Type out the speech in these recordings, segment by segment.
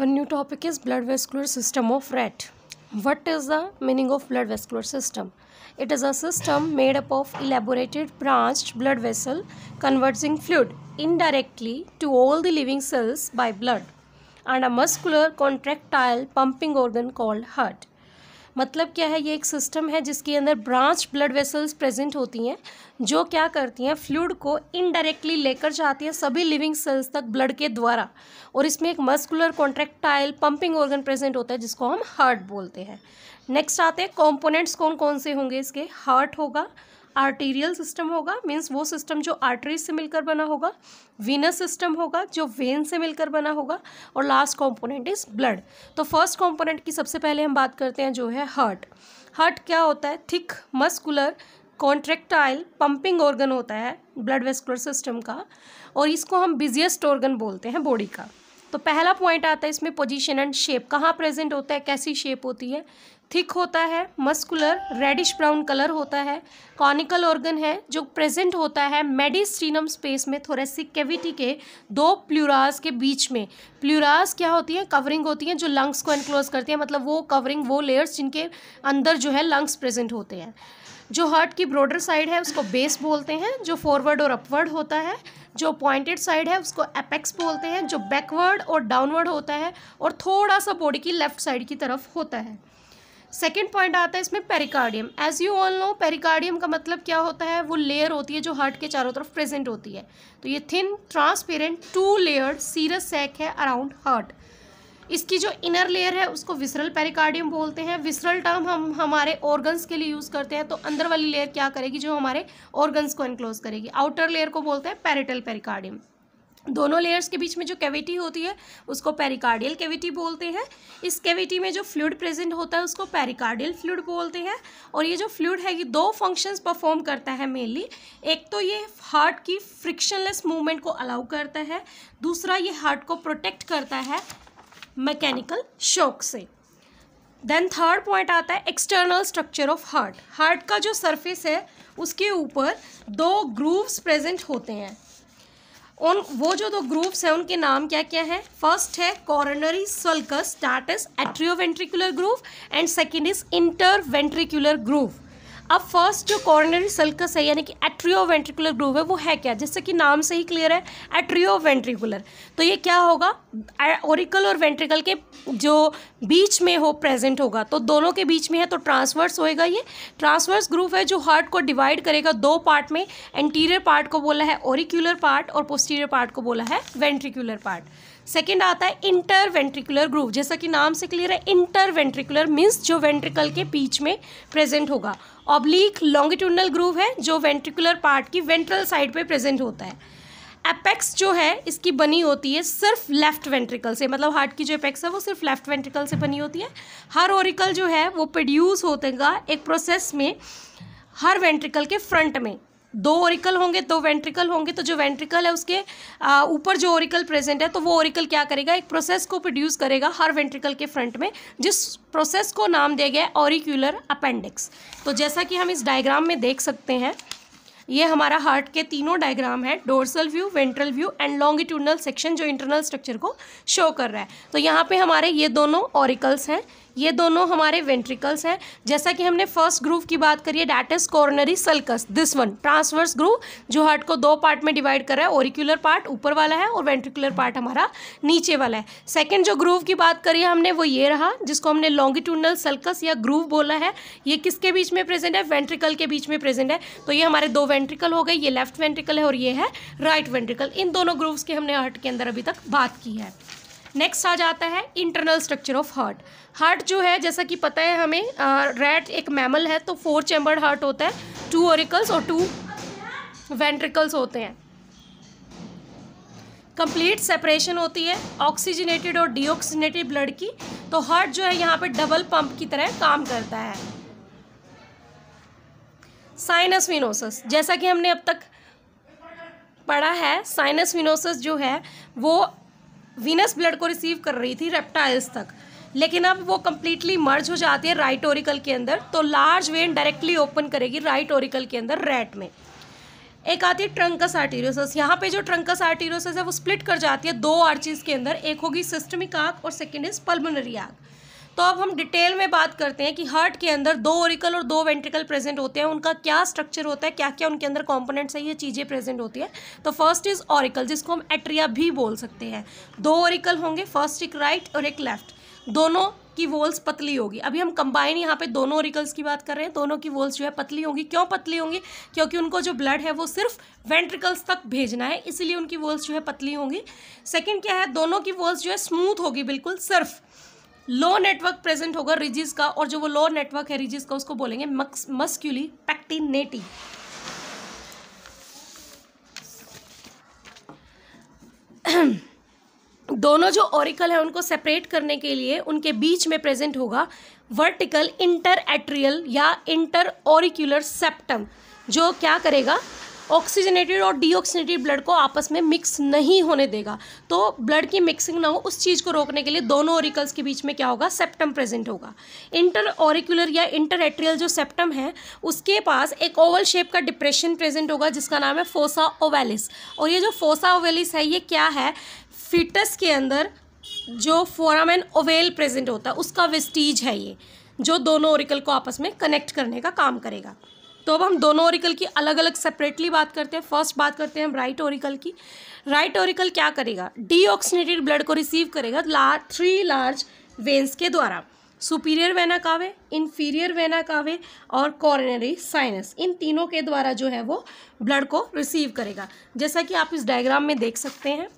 One new topic is blood vascular system of rat. What is the meaning of blood vascular system? It is a system made up of elaborated branched blood vessel converting fluid indirectly to all the living cells by blood and a muscular contractile pumping organ called heart. मतलब क्या है ये एक system है जिसके अंदर branch blood vessels present होती हैं जो क्या करती हैं फ्लूड को इनडायरेक्टली लेकर जाती हैं सभी लिविंग सेल्स तक ब्लड के द्वारा और इसमें एक muscular contractile pumping organ present होता है जिसको हम हार्ट बोलते हैं नेक्स्ट आते हैं कॉम्पोनेंट्स कौन कौन से होंगे इसके हार्ट होगा आर्टेरियल सिस्टम होगा मीन्स वो सिस्टम जो आर्टरीज से मिलकर बना होगा वीनस सिस्टम होगा जो वेन से मिलकर बना होगा और लास्ट कॉम्पोनेंट इज ब्लड तो फर्स्ट कॉम्पोनेंट की सबसे पहले हम बात करते हैं जो है हार्ट हार्ट क्या होता है thick muscular contractile pumping organ होता है ब्लड वेस्कुलर सिस्टम का और इसको हम बिजिएस्ट ऑर्गन बोलते हैं बॉडी का तो पहला पॉइंट आता है इसमें पोजीशन एंड शेप कहाँ प्रेजेंट होता है कैसी शेप होती है थिक होता है मस्कुलर रेडिश ब्राउन कलर होता है कॉनिकल ऑर्गन है जो प्रेजेंट होता है मेडिस्टिनम स्पेस में थोरेसिक कैविटी के दो प्लूरास के बीच में प्लूरास क्या होती है कवरिंग होती है जो लंग्स को एनक्लोज करती है मतलब वो कवरिंग वो लेयर्स जिनके अंदर जो है लंग्स प्रेजेंट होते हैं जो हर्ट की ब्रॉडर साइड है उसको बेस बोलते हैं जो फॉरवर्ड और अपवर्ड होता है जो पॉइंटेड साइड है उसको एपेक्स बोलते हैं जो बैकवर्ड और डाउनवर्ड होता है और थोड़ा सा बॉडी की लेफ्ट साइड की तरफ होता है सेकेंड पॉइंट आता है इसमें pericardium as you all know pericardium का मतलब क्या होता है वो लेयर होती है जो हार्ट के चारों तरफ प्रेजेंट होती है तो ये thin transparent two layer serous sac है अराउंड हार्ट इसकी जो इनर लेयर है उसको विसरल पेरिकार्डियम बोलते हैं विसरल टर्म हम हमारे ऑर्गन्स के लिए यूज़ करते हैं तो अंदर वाली लेयर क्या करेगी जो हमारे ऑर्गन्स को इनक्लोज करेगी आउटर लेयर को बोलते हैं पेरिटल पेरिकार्डियम दोनों लेयर्स के बीच में जो कैविटी होती है उसको पेरिकार्डियल कैविटी बोलते हैं इस कैविटी में जो फ्लूड प्रेजेंट होता है उसको पेरिकार्डियल फ्लूड बोलते हैं और ये जो फ्लूड है ये दो फंक्शंस परफॉर्म करता है मेनली एक तो ये हार्ट की फ्रिक्शनलेस मूवमेंट को अलाउ करता है दूसरा ये हार्ट को प्रोटेक्ट करता है मैकेनिकल शौक से देन थर्ड पॉइंट आता है external structure of heart heart का जो सरफेस है उसके ऊपर दो ग्रूव्स प्रेजेंट होते हैं उन वो जो दो ग्रुप्स हैं उनके नाम क्या क्या है फर्स्ट है coronary sulcus that is atrioventricular groove and second is interventricular groove अब फर्स्ट जो कॉर्नरी सल्कस है यानी कि एट्रियो वेंट्रिकुलर ग्रूव है वो है क्या जिससे कि नाम से ही क्लियर है एट्रियो वेंट्रिकुलर तो ये क्या होगा ओरिकल और वेंट्रिकल के जो बीच में हो प्रेजेंट होगा तो दोनों के बीच में है तो ट्रांसवर्स होएगा ये ट्रांसवर्स ग्रूव है जो हार्ट को डिवाइड करेगा दो पार्ट में एंटीरियर पार्ट को बोला है ओरिकुलर पार्ट और पोस्टीरियर पार्ट को बोला है वेंट्रिकुलर पार्ट सेकेंड आता है इंटरवेंट्रिकुलर ग्रूव जैसा कि नाम से क्लियर है इंटरवेंट्रिकुलर मीन्स जो वेंट्रिकल के बीच में प्रेजेंट होगा ऑब्लिक लॉन्गिट्यूनल ग्रूव है जो वेंट्रिकुलर पार्ट की वेंट्रल साइड पे प्रेजेंट होता है एपेक्स जो है इसकी बनी होती है सिर्फ लेफ्ट वेंट्रिकल से मतलब हार्ट की जो एपेक्स है वो सिर्फ लेफ्ट वेंट्रिकल से बनी होती है हर ओरिकल जो है वो प्रोड्यूस होतेगा एक प्रोसेस में हर वेंट्रिकल के फ्रंट में दो ओरिकल होंगे दो वेंट्रिकल होंगे तो जो वेंट्रिकल है उसके ऊपर जो ओरिकल प्रेजेंट है तो वो ओरिकल क्या करेगा एक प्रोसेस को प्रोड्यूस करेगा हर वेंट्रिकल के फ्रंट में जिस प्रोसेस को नाम दिया गया है ओरिक्यूलर अपेंडिक्स तो जैसा कि हम इस डायग्राम में देख सकते हैं ये हमारा हार्ट के तीनों डायग्राम है dorsal view ventral view and longitudinal section जो इंटरनल स्ट्रक्चर को शो कर रहा है तो यहाँ पे हमारे ये दोनों ऑरिकल्स हैं ये दोनों हमारे वेंट्रिकल्स हैं जैसा कि हमने फर्स्ट ग्रूव की बात करी है that is coronary sulcus this one transverse groove जो हार्ट को दो पार्ट में डिवाइड कर रहा है ओरिकुलर पार्ट ऊपर वाला है और वेंट्रिकुलर पार्ट हमारा नीचे वाला है सेकेंड जो ग्रूव की बात करी है हमने वो ये रहा जिसको हमने लॉन्गिट्यूनल सल्कस या ग्रूव बोला है ये किसके बीच में प्रेजेंट है वेंट्रिकल के बीच में प्रेजेंट है तो ये हमारे दो वेंट्रिकल हो गए ये लेफ्ट वेंट्रिकल है और ये है राइट वेंट्रिकल इन दोनों ग्रूव्स की हमने हार्ट के अंदर अभी तक बात की है नेक्स्ट आ जाता है internal structure of heart heart जो है जैसा कि पता है हमें रेड एक मैमल है तो फोर चैम्बर्ड हार्ट होता है टू ओरिकल्स और टू वेंट्रिकल्स होते हैं कंप्लीट सेपरेशन होती है ऑक्सीजनेटेड और डीऑक्सीजनेटेड ब्लड की तो हार्ट जो है यहाँ पे डबल पंप की तरह काम करता है साइनस विनोसस जैसा कि हमने अब तक पढ़ा है साइनस विनोसस जो है वो वीनस ब्लड को रिसीव कर रही थी रेप्टाइल्स तक लेकिन अब वो कम्प्लीटली मर्ज हो जाती है राइट ओरिकल के अंदर तो लार्ज वेन डायरेक्टली ओपन करेगी राइट ओरिकल के अंदर रेट में एक आती है ट्रंकस आर्टीरियोसिस यहाँ पे जो ट्रंकस आर्टीरियोसिस है वो स्प्लिट कर जाती है दो आर्चीज़ के अंदर एक होगी सिस्टमिक आग और सेकेंड इज पल्मोनरी आग तो अब हम डिटेल में बात करते हैं कि हार्ट के अंदर दो ओरिकल और दो वेंट्रिकल प्रेजेंट होते हैं उनका क्या स्ट्रक्चर होता है क्या क्या उनके अंदर कॉम्पोनेंट्स है ये चीज़ें प्रेजेंट होती है तो फर्स्ट इज़ ऑरिकल जिसको हम एट्रिया भी बोल सकते हैं दो ओरिकल होंगे फर्स्ट एक राइट और एक लेफ्ट दोनों की वोल्स पतली होगी अभी हम कंबाइन यहाँ पे दोनों ओरिकल्स की बात कर रहे हैं दोनों की वोल्स जो है पतली होंगी क्यों पतली होंगी क्योंकि उनको जो ब्लड है वो सिर्फ वेंट्रिकल्स तक भेजना है इसीलिए उनकी वोल्स जो है पतली होंगी सेकंड क्या है दोनों की वोल्स जो है स्मूथ होगी बिल्कुल सिर्फ लो नेटवर्क प्रेजेंट होगा रिजिस का और जो वो लो नेटवर्क है रिजिस का उसको बोलेंगे मस्क्यूली पैक्टिनेटी दोनों जो ओरिकल है उनको सेपरेट करने के लिए उनके बीच में प्रेजेंट होगा वर्टिकल इंटर एट्रियल या इंटर ऑरिक्यूलर सेप्टम जो क्या करेगा ऑक्सीजनेटेड और डीऑक्सीजनेटेड ब्लड को आपस में मिक्स नहीं होने देगा तो ब्लड की मिक्सिंग ना हो उस चीज़ को रोकने के लिए दोनों ओरिकल्स के बीच में क्या होगा सेप्टम प्रेजेंट होगा इंटर ऑरिकुलर या इंटर एट्रियल जो सेप्टम है उसके पास एक ओवल शेप का डिप्रेशन प्रेजेंट होगा जिसका नाम है फोसा ओवेलिस और ये जो फोसा ओवेलिस है ये क्या है फिटस के अंदर जो फोरामैन ओवेल प्रेजेंट होता है उसका वेस्टीज है ये जो दोनों ओरिकल को आपस में कनेक्ट करने का काम करेगा तो अब हम दोनों ओरिकल की अलग अलग सेपरेटली बात करते हैं फर्स्ट बात करते हैं हम राइट ओरिकल की राइट ओरिकल क्या करेगा डीऑक्सीनेटेड ब्लड को रिसीव करेगा ला थ्री लार्ज वेन्स के द्वारा superior vena cava inferior vena cava और कॉरनरी साइनस इन तीनों के द्वारा जो है वो ब्लड को रिसीव करेगा जैसा कि आप इस डायग्राम में देख सकते हैं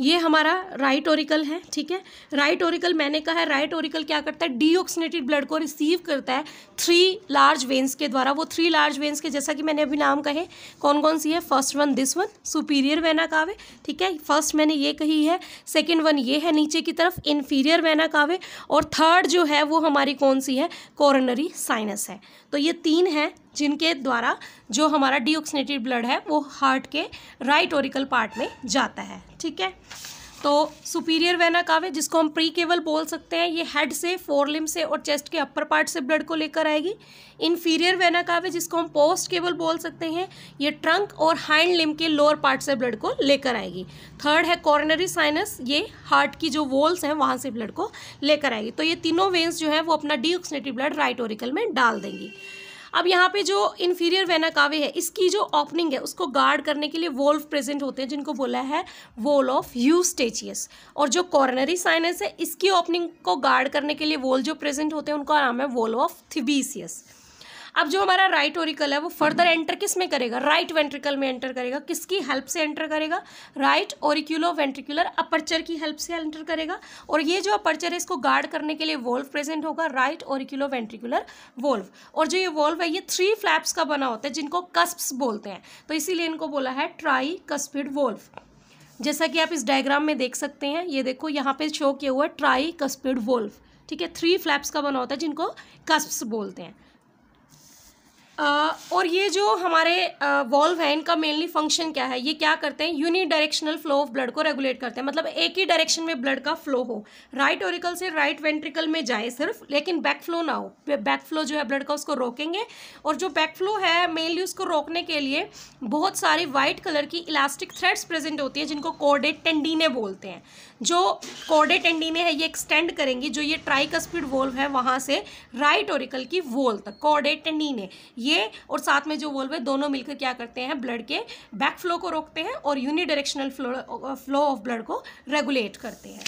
ये हमारा राइट ओरिकल है ठीक है राइट ओरिकल मैंने कहा है राइट ओरिकल क्या करता है डीऑक्सीनेटेड ब्लड को रिसीव करता है थ्री लार्ज वेंस के द्वारा वो थ्री लार्ज वेंस के जैसा कि मैंने अभी नाम कहे कौन कौन सी है first one this one superior vena cava ठीक है फर्स्ट मैंने ये कही है सेकेंड वन ये है नीचे की तरफ इन्फीरियर वैना कावे और थर्ड जो है वो हमारी कौन सी है कॉरनरी साइनस है तो ये तीन है जिनके द्वारा जो हमारा डीऑक्सीनेटेड ब्लड है वो हार्ट के राइट ओरिकल पार्ट में जाता है ठीक है तो सुपीरियर वेना कावे जिसको हम प्री केवल बोल सकते हैं ये हेड से फोर लिम से और चेस्ट के अपर पार्ट से ब्लड को लेकर आएगी इन्फीरियर वेना कावे जिसको हम पोस्ट केवल बोल सकते हैं ये ट्रंक और हाइंड लिम के लोअर पार्ट से ब्लड को लेकर आएगी थर्ड है कॉर्नरी साइनस ये हार्ट की जो वॉल्स हैं वहाँ से ब्लड को लेकर आएगी तो ये तीनों वेन्स जो है वो अपना डी ब्लड राइट ओरिकल में डाल देंगी अब यहाँ पे जो इन्फीरियर वेना कावे है इसकी जो ओपनिंग है उसको गार्ड करने के लिए वोल्व प्रेजेंट होते हैं जिनको बोला है वोल ऑफ यूस्टेचियस और जो कॉर्नरी साइनस है इसकी ओपनिंग को गार्ड करने के लिए वोल जो प्रेजेंट होते हैं उनका नाम है वोल ऑफ थिबीसियस अब जो हमारा राइट ओरिकल है वो फर्दर एंटर किस में करेगा राइट वेंट्रिकल में एंटर करेगा किसकी हेल्प से एंटर करेगा राइट ओरिक्यूलो वेंट्रिकुलर अपर्चर की हेल्प से एंटर करेगा और ये जो अपर्चर है इसको गार्ड करने के लिए वोल्व प्रेजेंट होगा राइट ओरिक्यूलो वेंट्रिकुलर वोल्व और जो ये वोल्व है ये थ्री फ्लैप्स का बना होता है जिनको कस्प्स बोलते हैं तो इसीलिए इनको बोला है ट्राई कस्पिड वोल्व जैसा कि आप इस डायग्राम में देख सकते हैं ये देखो यहाँ पे शो किया हुआ है ट्राई कस्पिड वोल्व ठीक है थ्री फ्लैप्स का बना होता है जिनको कस्प्स बोलते हैं और ये जो हमारे वॉल्व है इनका मेनली फंक्शन क्या है ये क्या करते हैं unidirectional flow of blood को रेगुलेट करते हैं मतलब एक ही डायरेक्शन में ब्लड का फ्लो हो राइट ओरिकल से राइट वेंट्रिकल में जाए सिर्फ लेकिन बैक फ्लो ना हो बैक फ्लो जो है ब्लड का उसको रोकेंगे और जो बैक फ्लो है मेनली उसको रोकने के लिए बहुत सारी वाइट कलर की इलास्टिक थ्रेड्स प्रेजेंट होती हैं जिनको कोडेड टेंडीने बोलते हैं जो कोडे टेंडी में है ये एक्सटेंड करेंगी जो ये ट्राइकस्पिड वोल्व है वहाँ से राइट ओरिकल की वोल तक कोडे टेंडी ने ये और साथ में जो वोल्व है दोनों मिलकर क्या करते हैं ब्लड के बैक फ्लो को रोकते हैं और unidirectional flow flow of blood को रेगुलेट करते हैं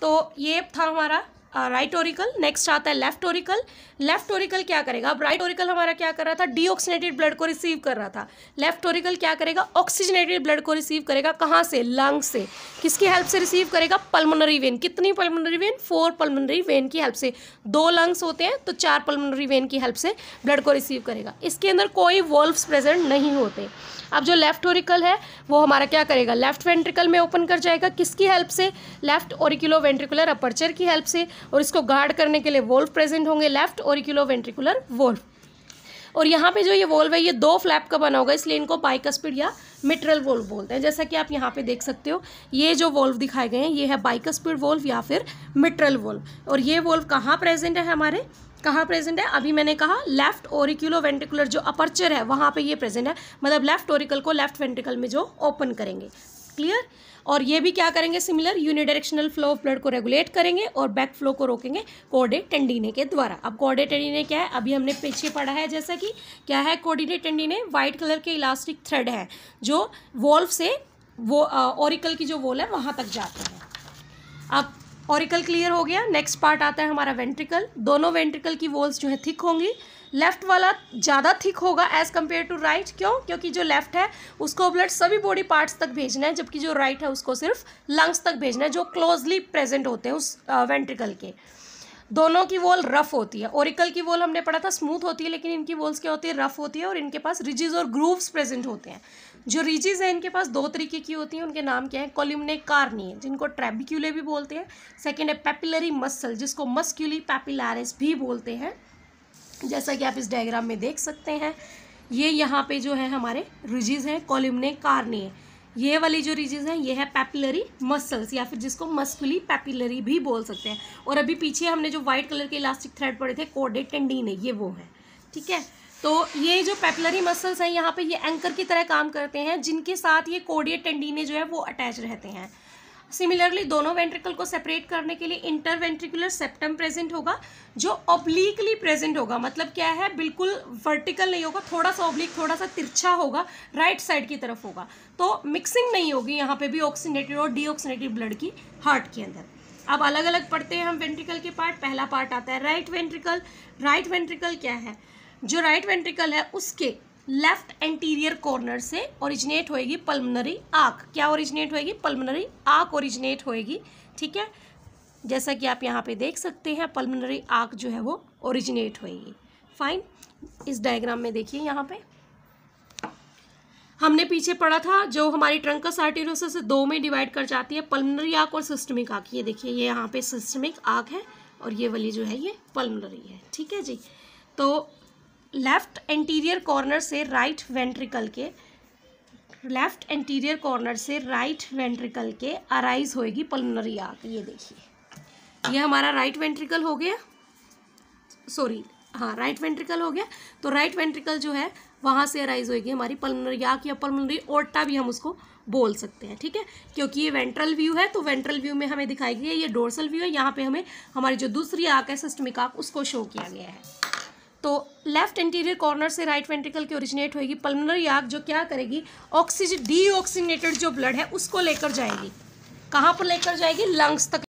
तो ये था हमारा राइट ओरिकल नेक्स्ट आता है लेफ्ट ओरिकल लेफ्ट ओरिकल क्या करेगा अब राइट ओरिकल हमारा क्या कर रहा था डीऑक्सीनेटेड ब्लड को रिसीव कर रहा था लेफ्ट ओरिकल क्या करेगा ऑक्सीजनेटेड ब्लड को रिसीव करेगा कहाँ से लंग से किसकी हेल्प से रिसीव करेगा पल्मोनरी वेन कितनी pulmonary vein four pulmonary vein की हेल्प से दो लंग्स होते हैं तो चार पल्मोनरी वेन की हेल्प से ब्लड को रिसीव करेगा इसके अंदर कोई वॉल्व्स प्रेजेंट नहीं होते अब जो लेफ्ट ओरिकल है वो हमारा क्या करेगा लेफ्ट वेंट्रिकल में ओपन कर जाएगा किसकी हेल्प से लेफ्ट ओरिकुलो वेंट्रिकुलर अपर्चर की हेल्प से और इसको गार्ड करने के लिए वोल्व प्रेजेंट होंगे लेफ्ट ओरिकुलो वेंट्रिकुलर वोल्व और यहाँ पे जो ये वोल्व है ये दो फ्लैप का बना होगा इसलिए इनको बाइकस्पिड या मिट्रल वोल्व बोलते हैं जैसा कि आप यहाँ पे देख सकते हो ये जो वोल्व दिखाए गए हैं ये है बाइकस्पिड वोल्व या फिर मिट्रल वोल्व और ये वोल्व कहाँ प्रेजेंट है हमारे कहाँ प्रेजेंट है अभी मैंने कहा लेफ्ट ओरिक्यूलो वेंटिकुलर जो अपर्चर है वहाँ पर ये प्रेजेंट है मतलब लेफ्ट ओरिकल को लेफ्ट वेंटिकल में जो ओपन करेंगे क्लियर और ये भी क्या करेंगे similar unidirectional flow of blood को रेगुलेट करेंगे और बैक फ्लो को रोकेंगे कोर्डेट टेंडीने के द्वारा अब कोर्डेट टेंडिने क्या है अभी हमने पीछे पढ़ा है जैसा कि क्या है कोर्डिनेट टेंडीने व्हाइट कलर के इलास्टिक थ्रेड है जो वॉल्व से वो ओरिकल की जो वॉल है वहाँ तक जाते हैं अब ऑरिकल क्लियर हो गया नेक्स्ट पार्ट आता है हमारा वेंट्रिकल दोनों वेंट्रिकल की वॉल्स जो है थिक होंगी लेफ्ट वाला ज़्यादा थिक होगा एज़ कम्पेयर टू राइट क्यों क्योंकि जो लेफ्ट है उसको ब्लड सभी बॉडी पार्ट्स तक भेजना है जबकि जो राइट right है उसको सिर्फ लंग्स तक भेजना है जो क्लोजली प्रेजेंट होते हैं उस वेंट्रिकल के दोनों की वॉल रफ होती है ओरिकल की वॉल हमने पढ़ा था स्मूथ होती है लेकिन इनकी वॉल्स क्या होती है रफ होती है और इनके पास रिजिज और ग्रूव्स प्रेजेंट होते हैं जो रिजिज हैं इनके पास दो तरीके की होती हैं उनके नाम क्या है कॉलिमने कार्नी है जिनको ट्रेबिक्यूले भी बोलते हैं सेकेंड है पेपिलरी मसल जिसको मस्क्यूली पेपिलारिस भी बोलते हैं जैसा कि आप इस डायग्राम में देख सकते हैं ये यहाँ पे जो है हमारे रिजिज हैं कॉलिमने कार्निए ये वाली जो रिजिज हैं ये है पैपिलरी मसल्स या फिर जिसको मस्कुली पैपिलरी भी बोल सकते हैं और अभी पीछे हमने जो व्हाइट कलर के इलास्टिक थ्रेड पड़े थे कोडेड टेंडीन है ये वो है ठीक है तो ये जो पेपलरी मसल्स हैं यहाँ पे ये एंकर की तरह काम करते हैं जिनके साथ ये कोडियट टेंडीने जो है वो अटैच रहते हैं सिमिलरली दोनों वेंट्रिकल को सेपरेट करने के लिए इंटरवेंट्रिकुलर सेप्टम प्रेजेंट होगा जो ओब्लिकली प्रेजेंट होगा मतलब क्या है बिल्कुल वर्टिकल नहीं होगा थोड़ा सा ओब्लिक थोड़ा सा तिरछा होगा राइट right साइड की तरफ होगा तो मिक्सिंग नहीं होगी यहाँ पे भी ऑक्सीनेटेड और डीऑक्सीनेटेड ब्लड की हार्ट के अंदर अब अलग अलग पढ़ते हैं हम वेंट्रिकल के पार्ट पहला पार्ट आता है राइट वेंट्रिकल राइट वेंट्रिकल क्या है जो राइट right वेंट्रिकल है उसके लेफ्ट एंटीरियर कॉर्नर से ओरिजिनेट होएगी पल्मनरी आँख क्या ओरिजिनेट होएगी पल्मनरी आँख ओरिजिनेट होएगी ठीक है जैसा कि आप यहाँ पे देख सकते हैं पल्मनरी आँख जो है वो ओरिजिनेट होएगी फाइन इस डायग्राम में देखिए यहाँ पे हमने पीछे पढ़ा था जो हमारी ट्रंकस आर्टेरोसिस से दो में डिवाइड कर जाती है पल्मनरी आँख और सिस्टमिक आँख ये देखिए ये यहाँ पे सिस्टमिक आँख है और ये वाली जो है ये पल्मनरी है ठीक है जी तो लेफ्ट एंटीरियर कॉर्नर से राइट वेंट्रिकल के लेफ्ट एंटीरियर कॉर्नर से राइट वेंट्रिकल के अराइज होएगी पलनरी आर्क ये देखिए ये हमारा राइट वेंट्रिकल हो गया सॉरी हाँ राइट वेंट्रिकल हो गया तो राइट वेंट्रिकल जो है वहाँ से अराइज होएगी हमारी पलनरी आर्क या पलनरी ओटा भी हम उसको बोल सकते हैं ठीक है क्योंकि ये वेंट्रल व्यू है तो वेंट्रल व्यू में हमें दिखाई गई है ये डोर्सल व्यू है यहाँ पे हमें हमारी जो दूसरी आँख है सिस्टमिक आँख उसको शो किया गया है तो लेफ्ट इंटीरियर कॉर्नर से राइट वेंट्रिकल की ओरिजिनेट होगी पल्मोनरी आग जो क्या करेगी ऑक्सीजन डीऑक्सीनेटेड जो ब्लड है उसको लेकर जाएगी कहाँ पर लेकर जाएगी लंग्स तक